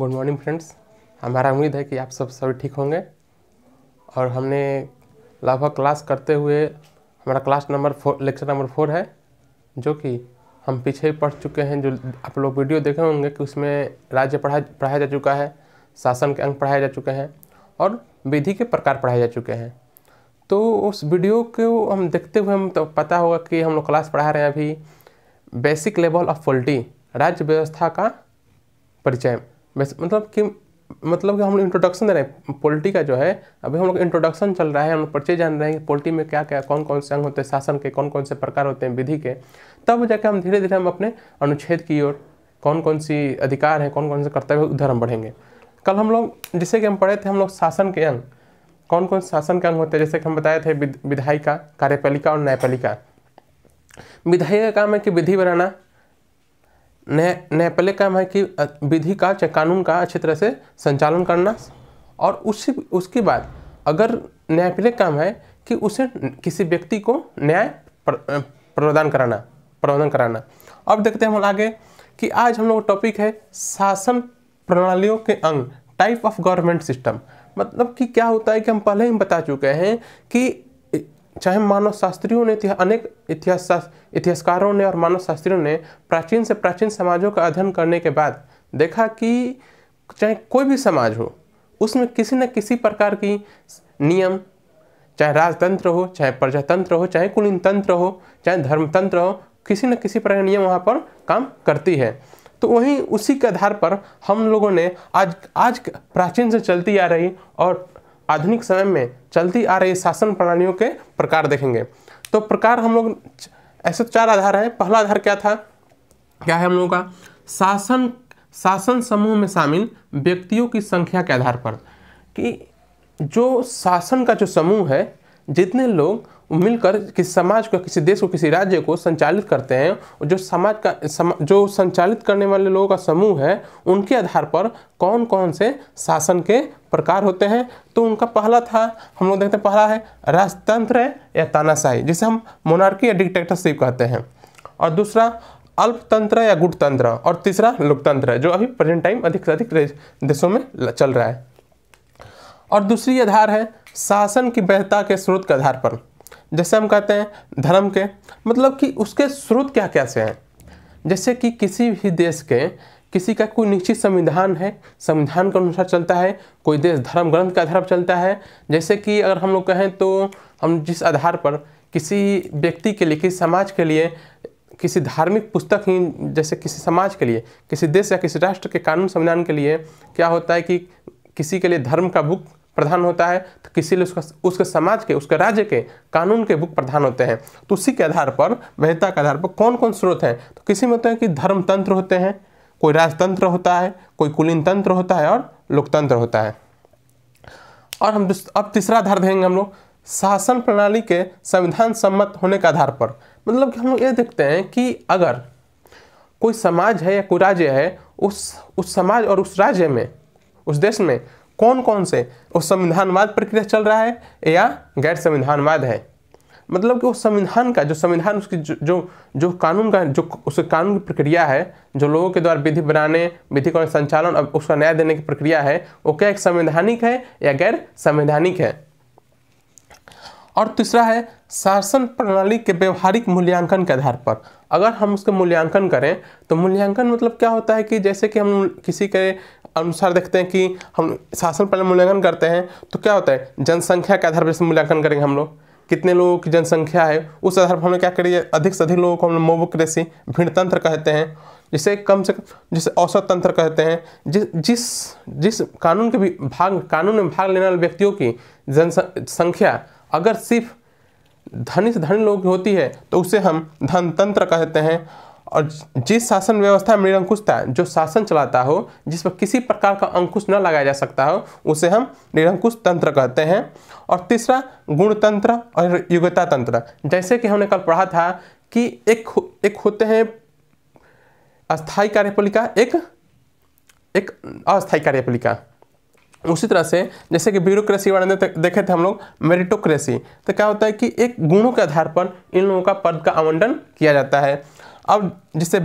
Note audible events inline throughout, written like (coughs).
good morning friends हमारा उम्मीद है कि आप सब सभी ठीक होंगे और हमने लगभग क्लास करते हुए हमारा class number four lecture number four है जो कि हम पीछे पढ़ चुके हैं जो आप लोग वीडियो देखे होंगे कि उसमें राज्य पढ़ा पढ़ाया जा चुका है शासन के अंग पढ़ाए जा चुके हैं और विधि के प्रकार पढ़ाए जा चुके हैं तो उस वीडियो को हम देखते हुए हम तो पता होगा कि हम लोग क्लास पढ़ा रहे हैं अभी बेसिक लेवल ऑफ पोल्टी राज्य व्यवस्था का परिचय वैसे मतलब कि मतलब कि हम लोग इंट्रोडक्शन दे रहे हैं पोल्ट्री का जो है अभी हम लोग इंट्रोडक्शन चल रहा है हम लोग परिचय जान रहे हैं कि पोल्ट्री में क्या क्या कौन कौन से अंग होते हैं शासन के कौन कौन से प्रकार होते हैं विधि के तब जाके हम धीरे धीरे हम अपने अनुच्छेद की ओर कौन कौन सी अधिकार हैं कौन कौन से कर्तव्य उधर हम बढ़ेंगे कल हम लोग जिससे कि हम पढ़े थे हम लोग शासन के अंग कौन कौन शासन के अंग होते हैं जैसे कि हम बताए थे विधायिका कार्यपालिका और न्यायपालिका विधायिका का काम है कि विधि बनाना न्याय न्यायपालिका काम है कि विधि का चाहे कानून का अच्छी तरह से संचालन करना और उसी उसके बाद अगर न्यायपालिक काम है कि उसे किसी व्यक्ति को न्याय प्रदान कराना प्रबंधन कराना अब देखते हैं हम आगे कि आज हम लोग टॉपिक है शासन प्रणालियों के अंग टाइप ऑफ गवर्नमेंट सिस्टम मतलब कि क्या होता है कि हम पहले ही बता चुके हैं कि चाहे मानव शास्त्रियों ने अनेक इतिहास इतिहासकारों ने और मानव शास्त्रियों ने प्राचीन से प्राचीन समाजों का अध्ययन करने के बाद देखा कि चाहे कोई भी समाज हो उसमें किसी न किसी प्रकार की नियम चाहे राजतंत्र हो चाहे प्रजातंत्र हो चाहे कुलीन तंत्र हो चाहे धर्मतंत्र हो किसी न किसी प्रकार नियम वहाँ पर काम करती है तो वहीं उसी के आधार पर हम लोगों ने आज आज प्राचीन से चलती आ रही और आधुनिक समय में चलती आ रही शासन प्रणालियों के प्रकार देखेंगे तो प्रकार हम लोग ऐसे चार आधार हैं पहला आधार क्या था क्या है हम लोगों का शासन शासन समूह में शामिल व्यक्तियों की संख्या के आधार पर कि जो शासन का जो समूह है जितने लोग मिलकर किसी समाज को किसी देश को किसी राज्य को संचालित करते हैं और जो समाज का सम, जो संचालित करने वाले लोगों का समूह है उनके आधार पर कौन कौन से शासन के प्रकार होते हैं तो उनका पहला था हम लोग देखते हैं पहला है राजतंत्र या तानाशाही जिसे हम मोनार्की या डिक्टेटरशिप कहते हैं और दूसरा अल्पतंत्र या गुटतंत्र और तीसरा लोकतंत्र जो अभी प्रेजेंट टाइम अधिक से अधिक देशों में चल रहा है और दूसरी आधार है शासन की वैधता के स्रोत के आधार पर जैसे हम कहते हैं धर्म के मतलब कि उसके स्रोत क्या क्या से हैं जैसे कि किसी भी देश के किसी का कोई निश्चित संविधान है संविधान के अनुसार चलता है कोई देश धर्म ग्रंथ के आधार पर चलता है जैसे कि अगर हम लोग कहें तो हम जिस आधार पर किसी व्यक्ति के लिए किसी समाज के लिए किसी धार्मिक पुस्तक ही जैसे किसी समाज के लिए किसी देश या किसी राष्ट्र के कानून संविधान के लिए क्या होता है कि किसी के लिए धर्म का बुक प्रधान होता है तो किसी लिए उसका उसके समाज के उसके राज्य के कानून के बुक प्रधान होते हैं तो उसी के आधार पर वैधता के आधार पर कौन कौन स्रोत हैं तो किसी में होते हैं कि धर्मतंत्र होते हैं कोई राजतंत्र होता है कोई कुलीन तंत्र होता है और लोकतंत्र होता है और हम अब तीसरा आधार देंगे हम लोग शासन प्रणाली के संविधान सम्मत होने के आधार पर मतलब कि हम लोग ये देखते हैं कि अगर कोई समाज है या कोई राज्य है उस उस समाज और उस राज्य में उस देश में कौन कौन से उस संविधानवाद प्रक्रिया चल रहा है या गैर संविधानवाद है मतलब कि वो संविधान का जो संविधान उसकी जो जो, जो कानून का जो उसके कानून की प्रक्रिया है जो लोगों के द्वारा विधि बनाने विधि का संचालन और उसका न्याय देने की प्रक्रिया है वो क्या एक संवैधानिक है या गैर संवैधानिक है और तीसरा है शासन प्रणाली के व्यवहारिक मूल्यांकन के आधार पर अगर हम उसके मूल्यांकन करें तो मूल्यांकन मतलब क्या होता है कि जैसे कि हम किसी के अनुसार देखते हैं कि हम शासन प्रणाली मूल्यांकन करते हैं तो क्या होता है जनसंख्या के आधार पर मूल्यांकन करेंगे हम लोग कितने लोगों की जनसंख्या है उस आधार पर हमें क्या करिए अधिक से अधिक लोगों को हम मोबोक्रेसी तंत्र कहते हैं जिसे कम से कम जिसे औसत तंत्र कहते हैं जिस जिस जिस कानून के भी भाग कानून में भाग लेने वाले व्यक्तियों की जनसंख्या अगर सिर्फ धनी से धनी लोगों की होती है तो उसे हम धनतंत्र कहते हैं और जिस शासन व्यवस्था में निरंकुशता जो शासन चलाता हो जिस पर किसी प्रकार का अंकुश न लगाया जा सकता हो उसे हम निरंकुश तंत्र कहते हैं और तीसरा गुणतंत्र और युगता तंत्र जैसे कि हमने कल पढ़ा था कि एक एक होते हैं अस्थायी कार्यपालिका एक एक अस्थायी कार्यपालिका उसी तरह से जैसे कि ब्यूरोक्रेसी वाले देखे थे हम लोग मेरिटोक्रेसी तो क्या होता है कि एक गुणों के आधार पर इन लोगों का पद का आवंटन किया जाता है अब जैसे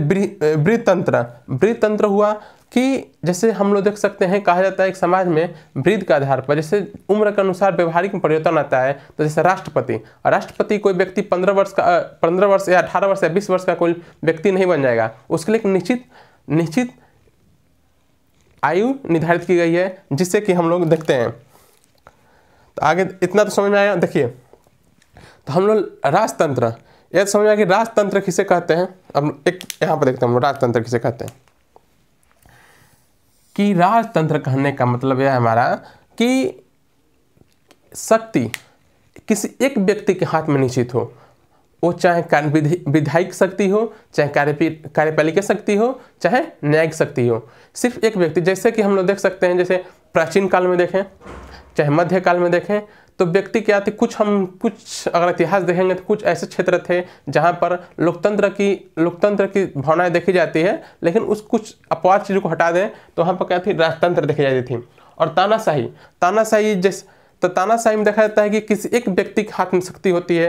वृतंत्र वृतंत्र हुआ कि जैसे हम लोग देख सकते हैं कहा जाता है एक समाज में वृद्ध के आधार पर जैसे उम्र के अनुसार व्यवहारिक में परिवर्तन आता है तो जैसे राष्ट्रपति राष्ट्रपति कोई व्यक्ति पंद्रह वर्ष का पंद्रह वर्ष या अठारह वर्ष या बीस वर्ष का कोई व्यक्ति नहीं बन जाएगा उसके लिए एक निश्चित निश्चित आयु निर्धारित की गई है जिससे कि हम लोग देखते हैं तो आगे इतना तो समझ में आया देखिए तो हम लोग राजतंत्र ये तो समझ में कि राजतंत्र किसे कहते हैं अब एक यहाँ पर देखते हैं हम राजतंत्र किसे कहते हैं कि राजतंत्र कहने का मतलब यह हमारा कि शक्ति किसी एक व्यक्ति के हाथ में निश्चित हो वो चाहे विधायक शक्ति हो चाहे कार्यपालिका शक्ति हो चाहे न्यायिक शक्ति हो सिर्फ एक व्यक्ति जैसे कि हम लोग देख सकते हैं जैसे प्राचीन काल में देखें चाहे मध्य काल में देखें तो व्यक्ति क्या थे कुछ हम कुछ अगर इतिहास देखेंगे तो कुछ ऐसे क्षेत्र थे जहाँ पर लोकतंत्र की लोकतंत्र की भावनाएं देखी जाती है लेकिन उस कुछ अपवाद चीज़ों को हटा दें तो वहाँ पर क्या थी राजतंत्र देखी जाती थी और तानाशाही तानाशाही जैसे तो तानाशाही में देखा जाता है कि किसी एक व्यक्ति के हाथ में शक्ति होती है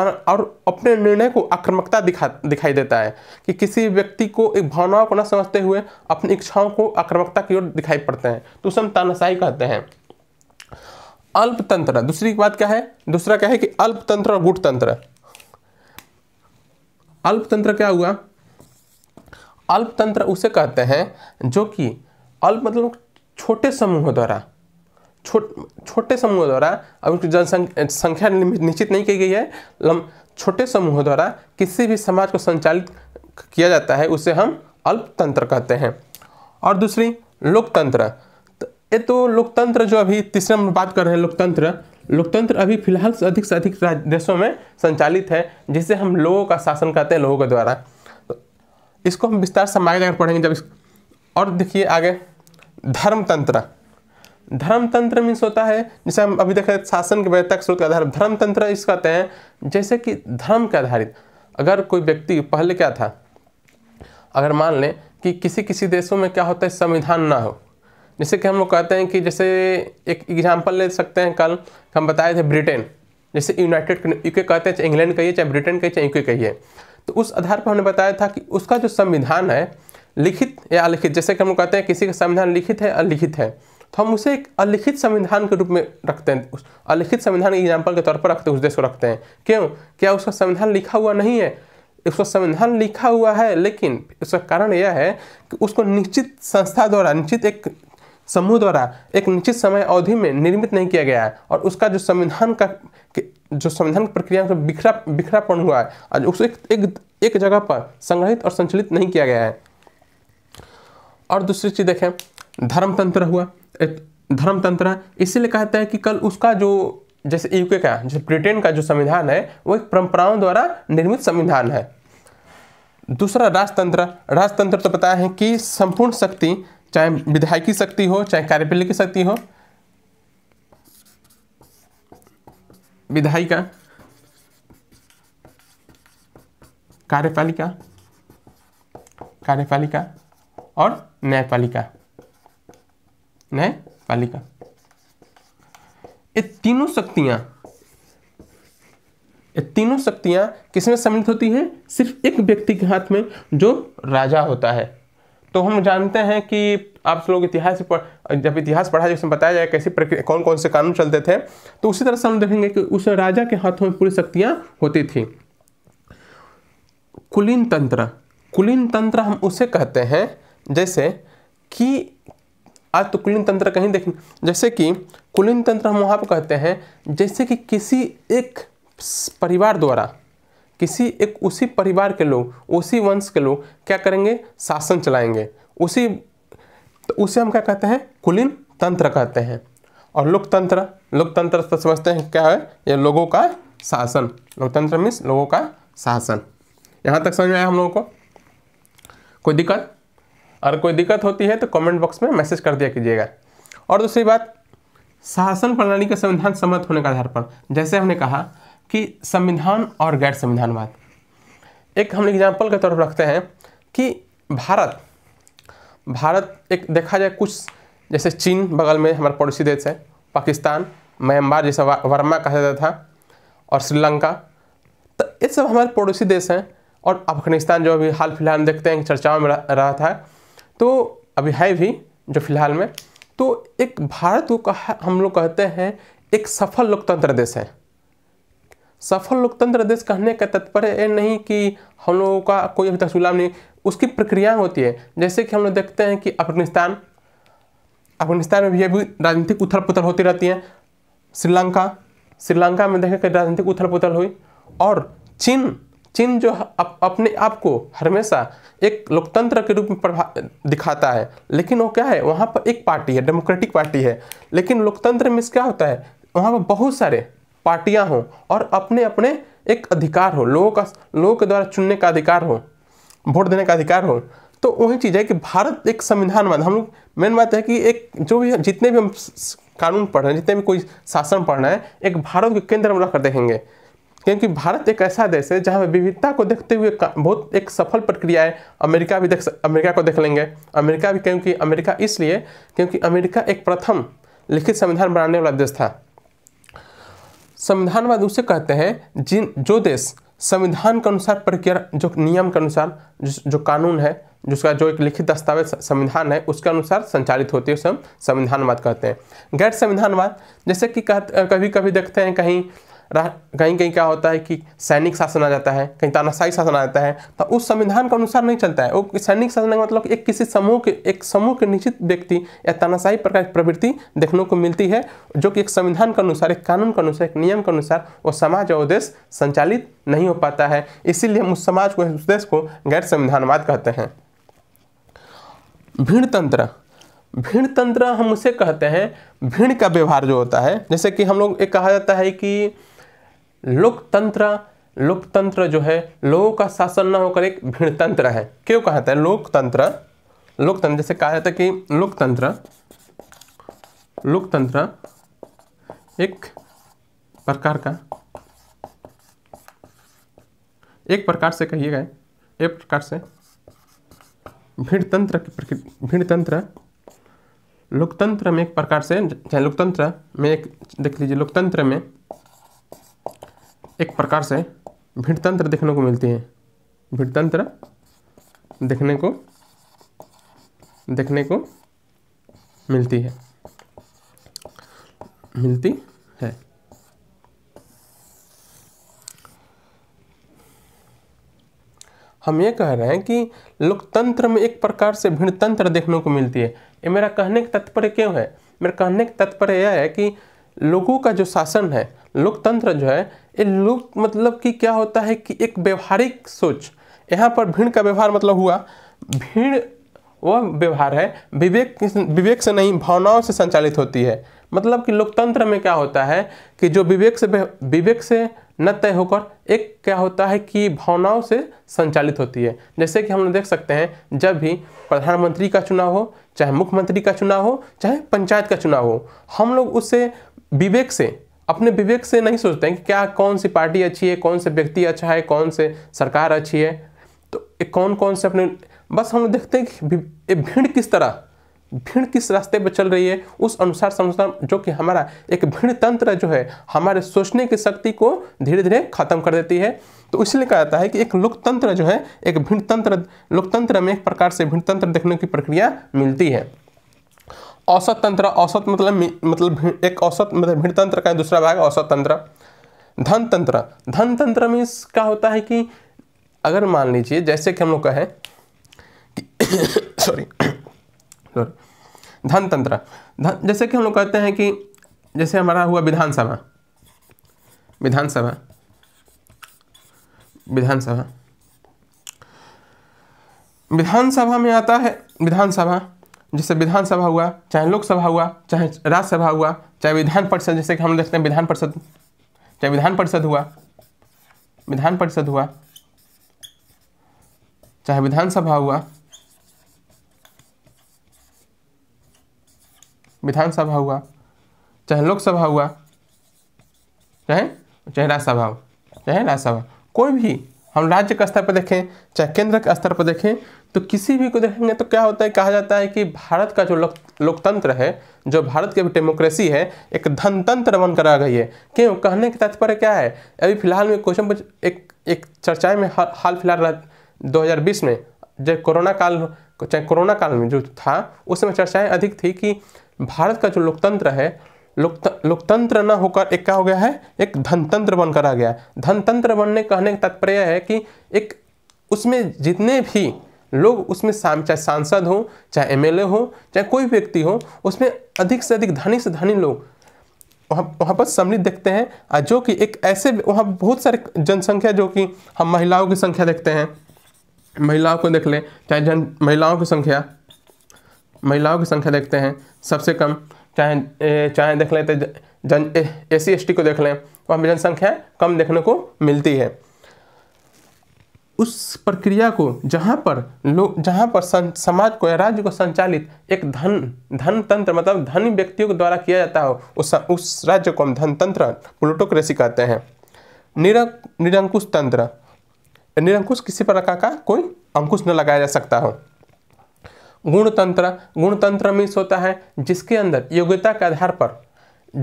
और अपने निर्णय को आक्रामकता दिखा दिखाई देता है कि किसी व्यक्ति को एक भावनाओं को न समझते हुए अपनी इच्छाओं को आक्रामकता की ओर दिखाई पड़ते हैं तो उसे हम तानाशाही कहते हैं अल्पतंत्र दूसरी बात क्या है दूसरा क्या है कि अल्पतंत्र और गुटतंत्र अल्पतंत्र क्या हुआ अल्पतंत्र उसे कहते हैं जो कि अल्प मतलब छोटे समूह द्वारा छोट छोटे समूह द्वारा अब उनकी जनसंख्या निश्चित नहीं की गई है छोटे समूह द्वारा किसी भी समाज को संचालित किया जाता है उसे हम अल्पतंत्र कहते हैं और दूसरी लोकतंत्र ये तो लोकतंत्र जो अभी तीसरे नंबर बात कर रहे हैं लोकतंत्र लोकतंत्र अभी फिलहाल से अधिक से अधिक देशों में संचालित है जिसे हम लोगों का शासन कहते हैं लोगों के द्वारा तो इसको हम विस्तार से मांगे जाकर पढ़ेंगे जब इस और देखिए आगे धर्मतंत्र धर्मतंत्र मीन्स होता है जैसे हम अभी देखें शासन के वैधता स्रोत का आधार धर्मतंत्र इस कहते हैं जैसे कि धर्म के आधारित अगर कोई व्यक्ति पहले क्या था अगर मान लें कि किसी किसी देशों में क्या होता है संविधान ना हो जैसे कि हम लोग कहते हैं कि जैसे एक एग्जाम्पल ले सकते हैं कल हम बताए थे ब्रिटेन जैसे यूनाइटेड यूके कहते हैं चाहे इंग्लैंड कहिए चाहे ब्रिटेन कहिए चाहे यूके कहिए तो उस आधार पर हमने बताया था कि उसका जो संविधान है लिखित या अलिखित जैसे कि हम लोग कहते हैं किसी का संविधान लिखित है अलिखित है तो हम उसे एक अलिखित संविधान के रूप में रखते हैं उस अलिखित संविधान के एग्जाम्पल के तौर पर रखते हैं उस देश को रखते हैं क्यों क्या उसका संविधान लिखा हुआ नहीं है उसका संविधान लिखा हुआ है लेकिन उसका कारण यह है कि उसको निश्चित संस्था द्वारा निश्चित एक समूह द्वारा एक निश्चित समय अवधि में निर्मित नहीं किया गया है और उसका जो संविधान का जो संविधान की प्रक्रिया में बिखरा बिखरापन हुआ है और उसको एक, एक, एक जगह पर संग्रहित और संचालित नहीं किया गया है और दूसरी चीज़ देखें धर्मतंत्र हुआ धर्मतंत्र इसीलिए कहते हैं कि कल उसका जो जैसे यूके का जैसे ब्रिटेन का जो संविधान है वो एक परंपराओं द्वारा निर्मित संविधान है दूसरा राजतंत्र राजतंत्र तो बताया है कि संपूर्ण शक्ति चाहे विधायक की शक्ति हो चाहे कार्यपालिका की शक्ति हो विधायिका कार्यपालिका कार्यपालिका और न्यायपालिका न्यायपालिका ये तीनों शक्तियां ये तीनों शक्तियां किसमें सम्मिलित होती हैं सिर्फ एक व्यक्ति के हाथ में जो राजा होता है तो हम जानते हैं कि आप लोग इतिहास जब इतिहास पढ़ा जाए उसमें बताया जाए कैसी प्रक्रिया कौन कौन से कानून चलते थे तो उसी तरह से हम देखेंगे कि उस राजा के हाथों में पूरी शक्तियाँ होती थी कुलीन तंत्र कुलीन तंत्र हम उसे कहते हैं जैसे कि आज तो कुलीन तंत्र कहीं देखें जैसे कि कुलीन तंत्र हम वहाँ पर कहते हैं जैसे कि किसी एक परिवार द्वारा किसी एक उसी परिवार के लोग उसी वंश के लोग क्या करेंगे शासन चलाएंगे उसी तो उसे हम क्या कहते हैं कुलीन तंत्र कहते हैं और लोकतंत्र लोकतंत्र तो समझते हैं क्या है ये लोगों का शासन लोकतंत्र मीन्स लोगों का शासन यहाँ तक समझ में आया हम लोगों को कोई दिक्कत अगर कोई दिक्कत होती है तो कमेंट बॉक्स में मैसेज कर दिया कीजिएगा और दूसरी बात शासन प्रणाली के संविधान सम्मत होने के आधार पर जैसे हमने कहा कि संविधान और गैर संविधानवाद एक हम एग्जाम्पल के तौर पर रखते हैं कि भारत भारत एक देखा जाए कुछ जैसे चीन बगल में हमारा पड़ोसी देश है पाकिस्तान म्यांमार जैसा वर्मा कहा जाता था और श्रीलंका तो ये सब हमारे पड़ोसी देश हैं और अफगानिस्तान जो अभी हाल फिलहाल देखते हैं चर्चाओं में रहा था तो अभी है भी जो फिलहाल में तो एक भारत को कहा हम लोग कहते हैं एक सफल लोकतंत्र देश है सफल लोकतंत्र देश कहने का ये नहीं कि हम लोगों का कोई अभी तक सुलाभ नहीं उसकी प्रक्रिया होती है जैसे कि हम लोग देखते हैं कि अफगानिस्तान अफगानिस्तान में भी अभी राजनीतिक उथल पुथल होती रहती है श्रीलंका श्रीलंका में देखें कि राजनीतिक उथल पुथल हुई और चीन चीन जो अप, अपने आप को हमेशा एक लोकतंत्र के रूप में प्रभा दिखाता है लेकिन वो क्या है वहाँ पर एक पार्टी है डेमोक्रेटिक पार्टी है लेकिन लोकतंत्र में क्या होता है वहाँ पर बहुत सारे पार्टियां हों और अपने अपने एक अधिकार हो लोगों का लोगों के द्वारा चुनने का अधिकार हो वोट देने का अधिकार हो तो वही चीज़ है कि भारत एक संविधानवाद हम लोग मेन बात है कि एक जो भी जितने भी हम कानून पढ़ रहे हैं जितने भी कोई शासन पढ़ रहे हैं एक भारत के केंद्र में रखकर देखेंगे क्योंकि भारत एक ऐसा देश है जहाँ विविधता को देखते हुए बहुत एक सफल प्रक्रिया है अमेरिका भी देख अमेरिका को देख लेंगे अमेरिका भी क्योंकि अमेरिका इसलिए क्योंकि अमेरिका एक प्रथम लिखित संविधान बनाने वाला देश था संविधानवाद उसे कहते हैं जिन जो देश संविधान के अनुसार प्रक्रिया जो नियम के अनुसार जो, जो कानून है जिसका जो एक लिखित दस्तावेज संविधान है उसके अनुसार संचालित होती है उसे हम संविधानवाद कहते हैं गैर संविधानवाद जैसे कि कभी कभी देखते हैं कहीं कहीं कहीं क्या होता है कि सैनिक शासन आ जाता है कहीं तानाशाही शासन आ जाता है तो उस संविधान के अनुसार नहीं चलता है वो सैनिक शासन का मतलब एक किसी समूह के एक समूह के निश्चित व्यक्ति या तानाशाही प्रकार की प्रवृत्ति देखने को मिलती है जो कि एक संविधान के अनुसार एक कानून के अनुसार एक नियम के अनुसार वो समाज और देश संचालित नहीं हो पाता है इसीलिए हम उस समाज को उस देश को गैर संविधानवाद कहते हैं भीड़ तंत्र भीड़ तंत्र हम उसे कहते हैं भीड़ का व्यवहार जो होता है जैसे कि हम लोग एक कहा जाता है कि लोकतंत्र लोकतंत्र जो है लोगों का शासन ना होकर एक भिणतंत्र है क्यों कहा जाता है लोकतंत्र लोकतंत्र जैसे कहा जाता है कि लोकतंत्र लोकतंत्र एक प्रकार का एक प्रकार से कहिएगा एक प्रकार से भिणतंत्र की तंत्र लोकतंत्र में एक प्रकार से चाहे लोकतंत्र में एक देख लीजिए लोकतंत्र में एक प्रकार से भिड़तंत्र देखने को मिलती हैं भिड़तंत्र देखने को देखने को मिलती है मिलती है हम ये कह रहे हैं कि लोकतंत्र में एक प्रकार से तंत्र देखने को मिलती है ये मेरा कहने का तात्पर्य क्यों है मेरा कहने का तात्पर्य यह है कि लोगों का जो शासन है लोकतंत्र जो है ये लोक मतलब कि क्या होता है कि एक व्यवहारिक सोच यहाँ पर भीड़ का व्यवहार मतलब हुआ भीड़ वह व्यवहार है विवेक विवेक से नहीं भावनाओं से संचालित होती है मतलब कि लोकतंत्र में क्या होता है कि जो विवेक से विवेक से न तय होकर एक क्या होता है कि भावनाओं से संचालित होती है जैसे कि हम देख सकते हैं जब भी प्रधानमंत्री का चुनाव हो चाहे मुख्यमंत्री का चुनाव हो चाहे पंचायत का चुनाव हो हम लोग उससे विवेक से अपने विवेक से नहीं सोचते हैं कि क्या कौन सी पार्टी अच्छी है कौन से व्यक्ति अच्छा है कौन से सरकार अच्छी है तो कौन कौन से अपने बस हम देखते हैं कि भीड़ किस तरह भीड़ किस रास्ते पर चल रही है उस अनुसार समझना जो कि हमारा एक भीड़ तंत्र जो है हमारे सोचने की शक्ति को धीरे धीरे खत्म कर देती है तो इसलिए कहा जाता है कि एक लोकतंत्र जो है एक भीड़ तंत्र लोकतंत्र में एक प्रकार से भीड़ तंत्र देखने की प्रक्रिया मिलती है औसत तंत्र औसत मतलब मतलब एक औसत मतलब भीड़ तंत्र का दूसरा भाग औसत तंत्र धन तंत्र धन तंत्र में इसका होता है कि अगर मान लीजिए जैसे कि हम लोग कहें सॉरी (coughs) सॉरी धन तंत्र धन जैसे कि हम लोग कहते हैं कि जैसे हमारा हुआ विधानसभा विधानसभा विधानसभा विधानसभा में आता है विधानसभा जैसे विधानसभा हुआ चाहे लोकसभा हुआ चाहे राज्यसभा हुआ चाहे विधान परिषद जैसे कि हम देखते हैं विधान परिषद चाहे विधान परिषद हुआ विधान परिषद हुआ चाहे विधानसभा हुआ विधानसभा हुआ चाहे लोकसभा हुआ चाहे चाहे राज्यसभा हो चाहे राज्यसभा कोई भी हम राज्य के स्तर पर देखें चाहे केंद्र के स्तर पर देखें तो किसी भी को देखेंगे तो क्या होता है कहा जाता है कि भारत का जो लोक लोकतंत्र है जो भारत की डेमोक्रेसी है एक धनतंत्र बनकर आ गई है क्यों कहने के तात्पर्य क्या है अभी फिलहाल में क्वेश्चन एक एक चर्चाएं में हाल, हाल फिलहाल 2020 में जब कोरोना काल चाहे कोरोना काल में जो था उस समय चर्चाएं अधिक थी कि भारत का जो लोकतंत्र है लोकतंत्र न होकर एक क्या हो गया है एक धनतंत्र बनकर आ गया है धनतंत्र बनने कहने का तात्पर्य है कि एक उसमें जितने भी लोग उसमें शाम चाहे सांसद हो चाहे एमएलए हो चाहे कोई व्यक्ति हो उसमें अधिक से अधिक धनी से धनी लोग वहाँ वहाँ पर सम्मिलित देखते हैं जो कि एक ऐसे वहाँ बहुत सारे जनसंख्या जो कि हम महिलाओं की संख्या देखते हैं महिलाओं को देख लें चाहे जन महिलाओं की संख्या महिलाओं की संख्या देखते हैं सबसे कम चाहे चाहे देख लेते तो जन ए सी एस टी को देख लें तो हमें जनसंख्या कम देखने को मिलती है उस प्रक्रिया को जहाँ पर लोग जहाँ पर सं, समाज को या राज्य को संचालित एक धन धन तंत्र मतलब धन व्यक्तियों के द्वारा किया जाता हो उस उस राज्य को हम धन तंत्र प्लूटोक्रेसी कहते हैं निरंक निरंकुश तंत्र निरंकुश किसी प्रकार का कोई अंकुश न लगाया जा सकता हो गुणतंत्र गुणतंत्र मीन्स होता है जिसके अंदर योग्यता के आधार पर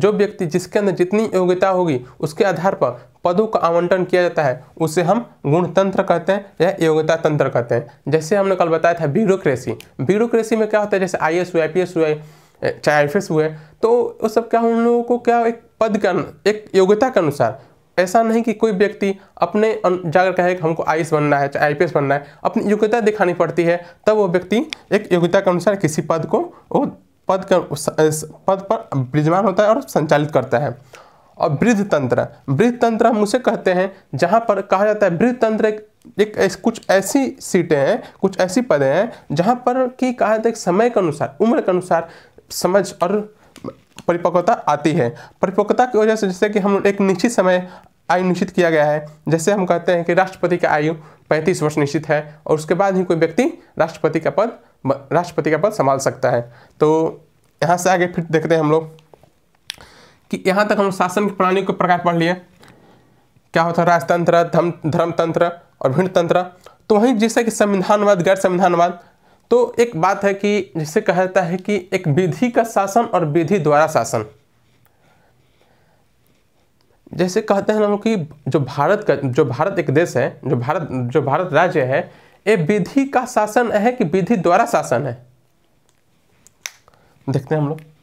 जो व्यक्ति जिसके अंदर जितनी योग्यता होगी उसके आधार पर पदों का आवंटन किया जाता है उसे हम गुणतंत्र कहते हैं या योग्यता तंत्र कहते हैं जैसे हमने कल बताया था ब्यूरोक्रेसी ब्यूरोक्रेसी में क्या होता है जैसे आई एस हुए आई हुए चाहे आई हुए तो वो सब क्या उन लोगों को क्या एक पद के एक योग्यता के अनुसार ऐसा नहीं कि कोई व्यक्ति अपने जाकर कहे कि हमको आई बनना है चाहे आई बनना है अपनी योग्यता दिखानी पड़ती है तब वो व्यक्ति एक योग्यता के अनुसार किसी पद को वो पद का पद पर विद्यमान होता है और संचालित करता है और वृद्ध तंत्र वृद्ध तंत्र हम उसे कहते हैं जहाँ पर कहा जाता है वृद्ध तंत्र एक, एक ऐस, कुछ ऐसी सीटें हैं कुछ ऐसी पदें हैं जहाँ पर कि कहा जाता है समय के अनुसार उम्र के अनुसार समझ और परिपक्वता आती है परिपक्वता की वजह से जैसे कि हम एक निश्चित समय आयु निश्चित किया गया है जैसे हम कहते हैं कि राष्ट्रपति का आयु पैंतीस वर्ष निश्चित है और उसके बाद ही कोई व्यक्ति राष्ट्रपति का पद राष्ट्रपति का पद संभाल सकता है तो यहाँ से आगे फिर देखते हैं हम लोग कि यहाँ तक हम शासन की प्रणाली को प्रकार पढ़ लिए क्या होता है राजतंत्र धर्म धर्मतंत्र और भिन्न तंत्र तो वहीं जैसे कि संविधानवाद गैर संविधानवाद तो एक बात है कि जिसे कहा जाता है कि एक विधि का शासन और विधि द्वारा शासन जैसे कहते हैं ना लोग कि जो भारत का जो भारत एक देश है जो भारत जो भारत राज्य है ये विधि का शासन है कि विधि द्वारा शासन है देखते हैं हम लोग